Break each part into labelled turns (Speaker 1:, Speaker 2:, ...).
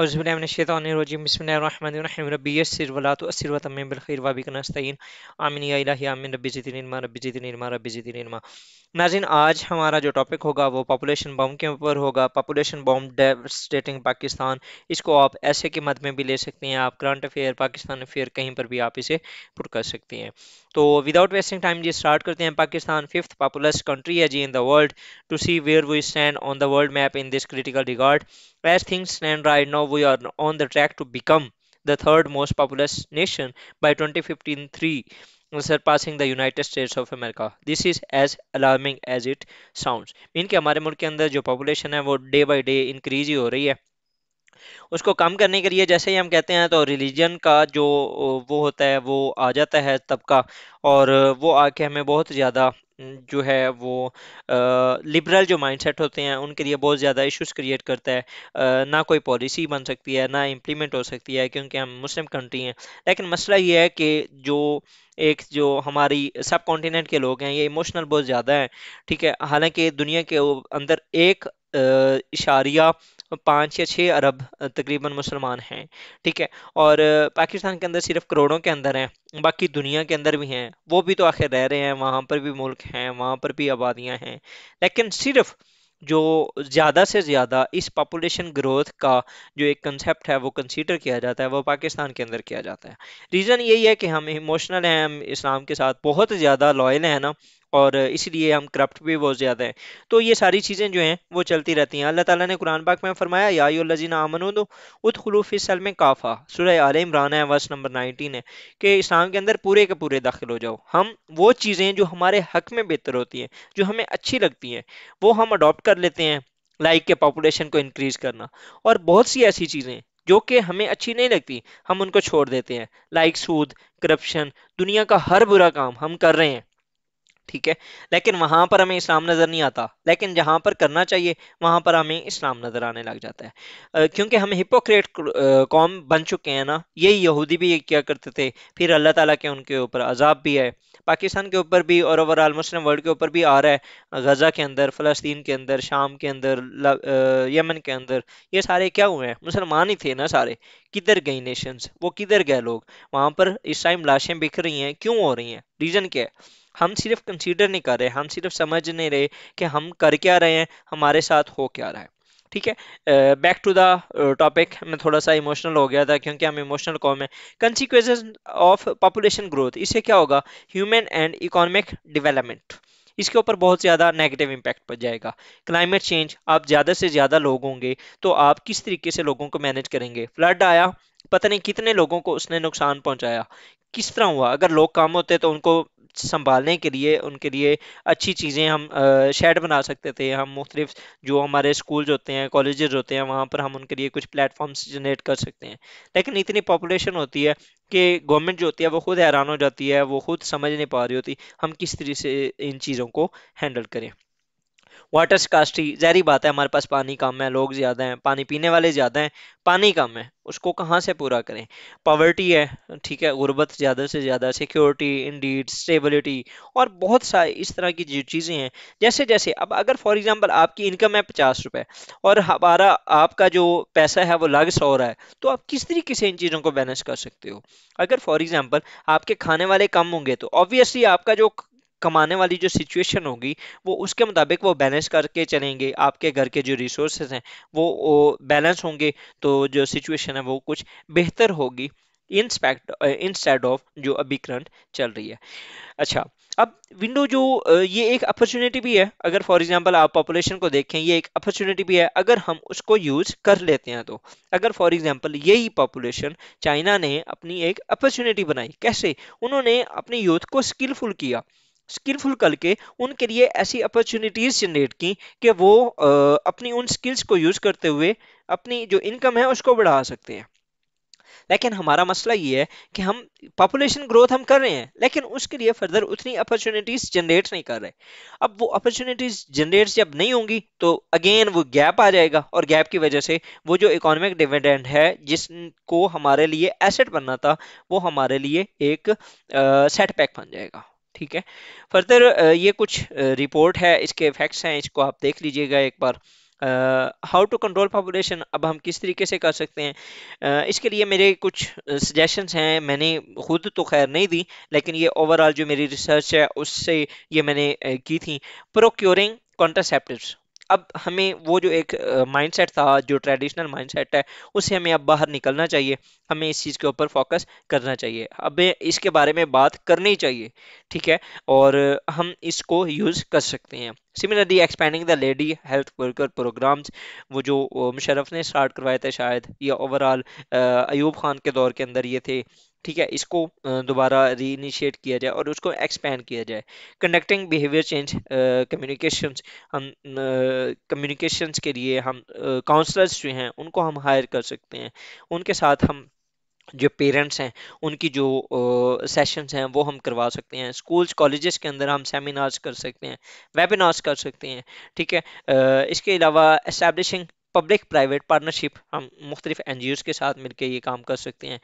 Speaker 1: नाजिन आज हमारा जो टॉपिक होगा वो पॉपुलेशन बॉम्ब के ऊपर होगा पॉपुलेशन बॉम्ब डेवस्टेटिंग पाकिस्तान इसको आप ऐसे के मद में भी ले सकते हैं आप करंट अफेयर पाकिस्तान अफेयर कहीं पर भी आप इसे पुट कर सकते हैं तो विदाउट वेस्टिंग टाइम जी स्टार्ट करते हैं पाकिस्तान फिफ्थ पॉपुलस कंट्री है जी in the world to see where we stand on the world map in this critical regard things as things now we are on the track to become the third most third nation by twenty fifteen three sir passing the United States of America this is as alarming as it sounds mean कि हमारे मुल्क के अंदर जो population है वो day by day increase ही हो रही है उसको कम करने के लिए जैसे ही हम कहते हैं तो रिलीजन का जो वो होता है वो आ जाता है तबका और वो आके हमें बहुत ज़्यादा जो है वो लिबरल जो माइंडसेट होते हैं उनके लिए बहुत ज़्यादा इश्यूज क्रिएट करता है आ, ना कोई पॉलिसी बन सकती है ना इम्प्लीमेंट हो सकती है क्योंकि हम मुस्लिम कंट्री हैं लेकिन मसला ये है कि जो एक जो हमारी सब कॉन्टीनेंट के लोग हैं ये इमोशनल बहुत ज़्यादा हैं ठीक है हालांकि दुनिया के अंदर एक इशारिया पाँच या छः अरब तकरीबन मुसलमान हैं ठीक है और पाकिस्तान के अंदर सिर्फ करोड़ों के अंदर हैं बाकी दुनिया के अंदर भी हैं वो भी तो आखिर रह रहे हैं वहाँ पर भी मुल्क हैं वहाँ पर भी आबादियाँ हैं लेकिन सिर्फ जो ज़्यादा से ज़्यादा इस पॉपुलेशन ग्रोथ का जो एक कंसेप्ट है वो कंसीडर किया जाता है वो पाकिस्तान के अंदर किया जाता है रीज़न यही है कि हम इमोशनल हैं हम इस्लाम के साथ बहुत ज़्यादा लॉयल हैं ना और इसलिए हम करप्ट भी बहुत ज़्यादा हैं तो ये सारी चीज़ें जो हैं वो चलती रहती हैं अल्लाह ताला ने कुरान पाक में फरमाया याजीना आमन दो खलूफ़ सल में काफ़ा सुरह आल इमरान है वर्ष नंबर नाइनटीन है कि इस्लाम के अंदर पूरे के पूरे दाखिल हो जाओ हम वो चीज़ें जो हमारे हक में बेहतर होती हैं जो हमें अच्छी लगती हैं वो हम अडोप्ट कर लेते हैं लाइक के पॉपुलेशन को इनक्रीज़ करना और बहुत सी ऐसी चीज़ें जो कि हमें अच्छी नहीं लगती हम उनको छोड़ देते हैं लाइक सूद करप्शन दुनिया का हर बुरा काम हम कर रहे हैं ठीक है लेकिन वहां पर हमें इस्लाम नजर नहीं आता लेकिन जहां पर करना चाहिए वहां पर हमें इस्लाम नजर आने लग जाता है क्योंकि हम हिपोक्रेट कौम बन चुके हैं ना यही यहूदी भी क्या करते थे फिर अल्लाह ताला के उनके ऊपर अजाब भी है पाकिस्तान के ऊपर भी और ओवरऑल मुस्लिम वर्ल्ड के ऊपर भी आ रहा है गजा के अंदर फलस्तीन के अंदर शाम के अंदर यमन के अंदर ये सारे क्या हुए हैं मुसलमान ही थे ना सारे किधर गई नेशंस वो किधर गए लोग वहां पर इस टाइम लाशें बिखर रही हैं क्यों हो रही हैं रीजन क्या है हम सिर्फ कंसीडर नहीं कर रहे हम सिर्फ समझ नहीं रहे कि हम कर क्या रहे हैं हमारे साथ हो क्या रहा है ठीक है बैक टू द टॉपिक मैं थोड़ा सा इमोशनल हो गया था क्योंकि हम इमोशनल कॉम है कंसिक्वेंस ऑफ पॉपुलेशन ग्रोथ इससे क्या होगा ह्यूमन एंड इकोनॉमिक डिवेलपमेंट इसके ऊपर बहुत ज़्यादा नेगेटिव इम्पैक्ट पड़ जाएगा क्लाइमेट चेंज आप ज़्यादा से ज़्यादा लोग होंगे तो आप किस तरीके से लोगों को मैनेज करेंगे फ्लड आया पता नहीं कितने लोगों को उसने नुकसान पहुंचाया किस तरह हुआ अगर लोग कम होते तो उनको संभालने के लिए उनके लिए अच्छी चीज़ें हम शेड बना सकते थे हम मुख्तलिफ जो हमारे स्कूल्स होते हैं कॉलेज होते हैं वहाँ पर हम उनके लिए कुछ प्लेटफॉर्म्स जनरेट कर सकते हैं लेकिन इतनी पॉपुलेशन होती है कि गवर्नमेंट जो होती है वो खुद हैरान हो जाती है वो खुद समझ नहीं पा रही होती हम किस तरीके से इन चीज़ों को हैंडल करें वाटर स्कास्टी जहरी बात है हमारे पास पानी कम है लोग ज़्यादा हैं पानी पीने वाले ज़्यादा हैं पानी कम है उसको कहाँ से पूरा करें पावर्टी है ठीक है गुर्बत ज़्यादा से ज़्यादा सिक्योरिटी इंडीड स्टेबिलिटी और बहुत सारे इस तरह की चीज़ें हैं जैसे जैसे अब अगर फॉर एग्ज़ाम्पल आपकी इनकम है पचास रुपये और हमारा आपका जो पैसा है वो लग सौ रहा है तो आप किस तरीके से इन चीज़ों को बैलेंस कर सकते हो अगर फॉर एग्ज़ाम्पल आपके खाने वाले कम होंगे तो ऑब्वियसली आपका जो कमाने वाली जो सिचुएशन होगी वो उसके मुताबिक वो बैलेंस करके चलेंगे आपके घर के जो रिसोर्सेज हैं वो, बैलेंस होंगे तो जो सिचुएशन है वो कुछ बेहतर होगी इंस्पेक्ट इंस्टेड ऑफ जो अभी करंट चल रही है अच्छा अब विंडो जो uh, ये एक अपॉर्चुनिटी भी है अगर फॉर एग्जांपल आप पॉपुलेशन को देखें ये एक अपॉर्चुनिटी भी है अगर हम उसको यूज कर लेते हैं तो अगर फॉर एग्जांपल यही पॉपुलेशन चाइना ने अपनी एक अपॉर्चुनिटी बनाई कैसे उन्होंने अपने यूथ को स्किलफुल किया स्किलफुल करके उनके लिए ऐसी अपॉर्चुनिटीज़ जनरेट की कि वो अपनी उन स्किल्स को यूज़ करते हुए अपनी जो इनकम है उसको बढ़ा सकते हैं लेकिन हमारा मसला ये है कि हम पॉपुलेशन ग्रोथ हम कर रहे हैं लेकिन उसके लिए फर्दर उतनी अपॉर्चुनिटीज़ जनरेट नहीं कर रहे अब वो अपॉर्चुनिटीज़ जनरेट जब नहीं होंगी तो अगेन वो गैप आ जाएगा और गैप की वजह से वो जो इकोनॉमिक डिविडेंड है जिसको हमारे लिए एसेट बनना था वो हमारे लिए एक सेटबैक बन जाएगा ठीक है फर्दर ये कुछ रिपोर्ट है इसके फैक्ट्स हैं इसको आप देख लीजिएगा एक बार हाउ टू कंट्रोल पॉपुलेशन अब हम किस तरीके से कर सकते हैं uh, इसके लिए मेरे कुछ सजेशंस हैं मैंने खुद तो खैर नहीं दी लेकिन ये ओवरऑल जो मेरी रिसर्च है उससे ये मैंने की थी प्रोक्योरिंग कॉन्ट्रासेप्टिव्स अब हमें वो जो एक माइंडसेट था जो ट्रेडिशनल माइंडसेट है उससे हमें अब बाहर निकलना चाहिए हमें इस चीज़ के ऊपर फोकस करना चाहिए अब इसके बारे में बात करनी चाहिए ठीक है और हम इसको यूज़ कर सकते हैं similarly expanding the lady health worker programmes वो जो मुशरफ ने स्टार्ट करवाए थे शायद या ओवरऑल अयूब खान के दौर के अंदर ये थे ठीक है इसको दोबारा रीइनिशिएट किया जाए और उसको एक्सपेंड किया जाए कंडक्टिंग बिहेवियर चेंज कम्युनिकेशंस हम कम्युनिकेशंस के लिए हम काउंसलर्स जो हैं उनको हम हायर कर सकते हैं उनके साथ हम जो पेरेंट्स हैं उनकी जो सेशंस uh, हैं वो हम करवा सकते हैं स्कूल्स कॉलेजेस के अंदर हम सेमिनार्स कर सकते हैं वेबिनार्स कर सकते हैं ठीक है uh, इसके अलावा इस्टेब्लिशिंग पब्लिक प्राइवेट पार्टनरशिप हम मुख्तलिफ एन जी ओज़ के साथ मिलकर ये काम कर सकते हैं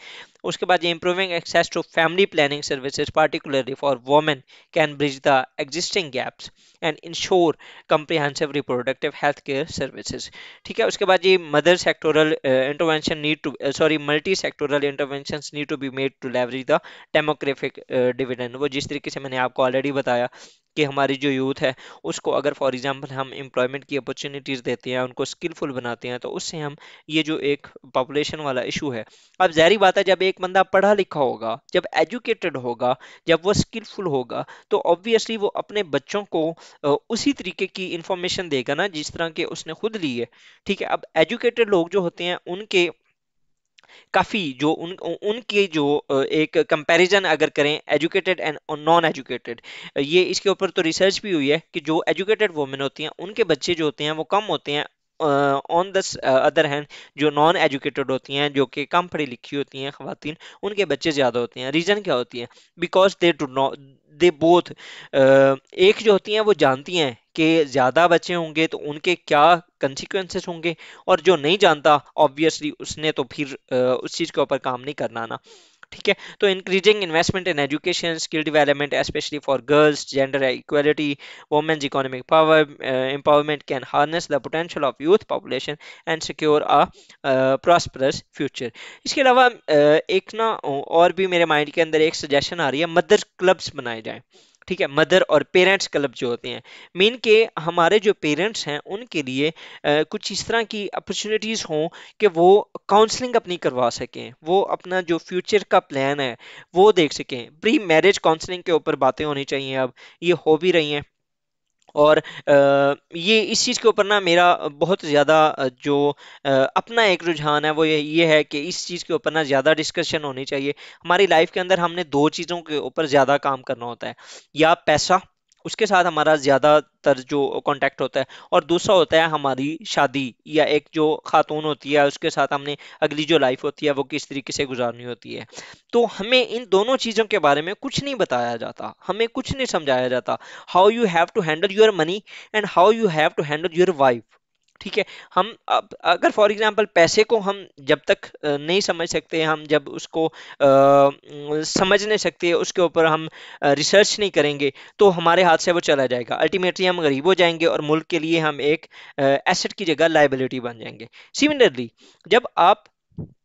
Speaker 1: उसके बाद ये improving access to family planning services particularly for women can bridge the existing gaps and ensure comprehensive reproductive health care services ठीक है उसके बाद ये mother sectoral intervention need to sorry multi sectoral intervention need to be made to leverage the demographic dividend वो जिस तरीके से मैंने आपको ऑलरेडी बताया कि हमारी जो यूथ है उसको अगर फॉर एग्जांपल हम एम्प्लॉयमेंट की अपॉर्चुनिटीज़ देते हैं उनको स्किलफुल बनाते हैं तो उससे हम ये जो एक पॉपुलेशन वाला इशू है अब जहरी बात है जब एक बंदा पढ़ा लिखा होगा जब एजुकेटेड होगा जब वो स्किलफुल होगा तो ऑब्वियसली वो अपने बच्चों को उसी तरीके की इंफॉर्मेशन देगा ना जिस तरह के उसने खुद ली है ठीक है अब एजुकेटेड लोग जो होते हैं उनके काफ़ी जो उन उनके जो एक कंपैरिजन अगर करें एजुकेटेड एंड नॉन एजुकेटेड ये इसके ऊपर तो रिसर्च भी हुई है कि जो एजुकेटेड वुमेन होती हैं उनके बच्चे जो होते हैं वो कम होते हैं ऑन द अदर हैंड जो नॉन एजुकेटेड होती हैं जो कि कम पढ़ी लिखी होती हैं खातन उनके बच्चे ज़्यादा होते हैं रीज़न क्या होती है because they do not they both एक जो होती हैं वो जानती हैं कि ज़्यादा बच्चे होंगे तो उनके क्या कंसिक्वेंसेस होंगे और जो नहीं जानता ऑब्वियसली उसने तो फिर उस चीज़ के ऊपर काम नहीं करना ना ठीक है तो increasing investment in education skill development specially for girls gender equality women's economic power empowerment can harness the potential of youth population and secure a prosperous future इसके अलावा uh, एक ना और भी मेरे माइंड के अंदर एक सजेशन आ रही है मदर क्लब्स बनाए जाएँ ठीक है मदर और पेरेंट्स क्लब जो होते हैं मीन के हमारे जो पेरेंट्स हैं उनके लिए आ, कुछ इस तरह की अपॉर्चुनिटीज़ हों कि वो काउंसलिंग अपनी करवा सकें वो अपना जो फ्यूचर का प्लान है वो देख सकें प्री मैरिज काउंसलिंग के ऊपर बातें होनी चाहिए अब ये हो भी रही हैं और ये इस चीज़ के ऊपर ना मेरा बहुत ज़्यादा जो अपना एक रुझान है वो ये ये है कि इस चीज़ के ऊपर ना ज़्यादा डिस्कशन होनी चाहिए हमारी लाइफ के अंदर हमने दो चीज़ों के ऊपर ज़्यादा काम करना होता है या पैसा उसके साथ हमारा ज़्यादातर जो कांटेक्ट होता है और दूसरा होता है हमारी शादी या एक जो खातून होती है उसके साथ हमने अगली जो लाइफ होती है वो किस तरीके से गुजारनी होती है तो हमें इन दोनों चीज़ों के बारे में कुछ नहीं बताया जाता हमें कुछ नहीं समझाया जाता how you have to handle your money and how you have to handle your wife ठीक है हम अब अगर फॉर एग्जांपल पैसे को हम जब तक नहीं समझ सकते हम जब उसको आ, समझ नहीं सकते उसके ऊपर हम रिसर्च नहीं करेंगे तो हमारे हाथ से वो चला जाएगा अल्टीमेटली हम गरीब हो जाएंगे और मुल्क के लिए हम एक एसेट की जगह लाइबिलिटी बन जाएंगे सिमिलरली जब आप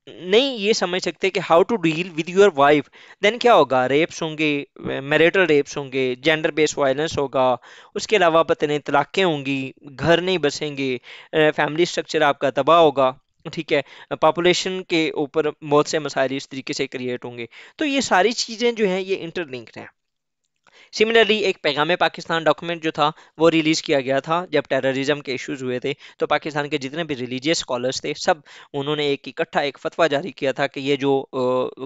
Speaker 1: नहीं ये समझ सकते कि how to deal with your wife then क्या होगा रेप्स होंगे मैरिटल रेप्स होंगे जेंडर बेस्ड वायलेंस होगा उसके अलावा पता नहीं तलाक़ें होंगी घर नहीं बसेंगे फैमिली स्ट्रक्चर आपका तबाह होगा ठीक है पॉपुलेशन के ऊपर बहुत से मसाइल इस तरीके से क्रिएट होंगे तो ये सारी चीज़ें जो हैं ये इंटरलिंक्ड हैं सिमिलरली एक पैगाम पाकिस्तान डॉक्यूमेंट जो था वो रिलीज़ किया गया था जब टेररिज्म के इश्यूज़ हुए थे तो पाकिस्तान के जितने भी रिलीजियस स्कॉलर्स थे सब उन्होंने एक इकट्ठा एक फतवा जारी किया था कि ये जो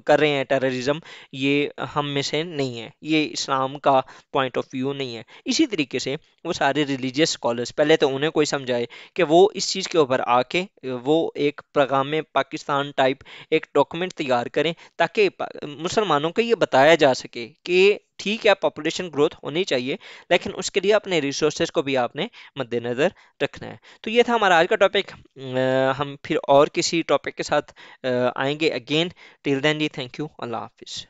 Speaker 1: कर रहे हैं टेररिज्म ये हम में से नहीं है ये इस्लाम का पॉइंट ऑफ व्यू नहीं है इसी तरीके से वो सारे रिलीजियस स्कॉलर्स पहले तो उन्हें कोई समझाए कि वो इस चीज़ के ऊपर आके वो एक पैगाम पाकिस्तान टाइप एक डॉक्यूमेंट तैयार करें ताकि मुसलमानों को ये बताया जा सके कि ठीक है पॉपुलेशन ग्रोथ होनी चाहिए लेकिन उसके लिए अपने रिसोर्सेज को भी आपने मद्देनज़र रखना है तो ये था हमारा आज का टॉपिक हम फिर और किसी टॉपिक के साथ आएंगे अगेन टिल देन जी थैंक यू अल्लाह हाफिज़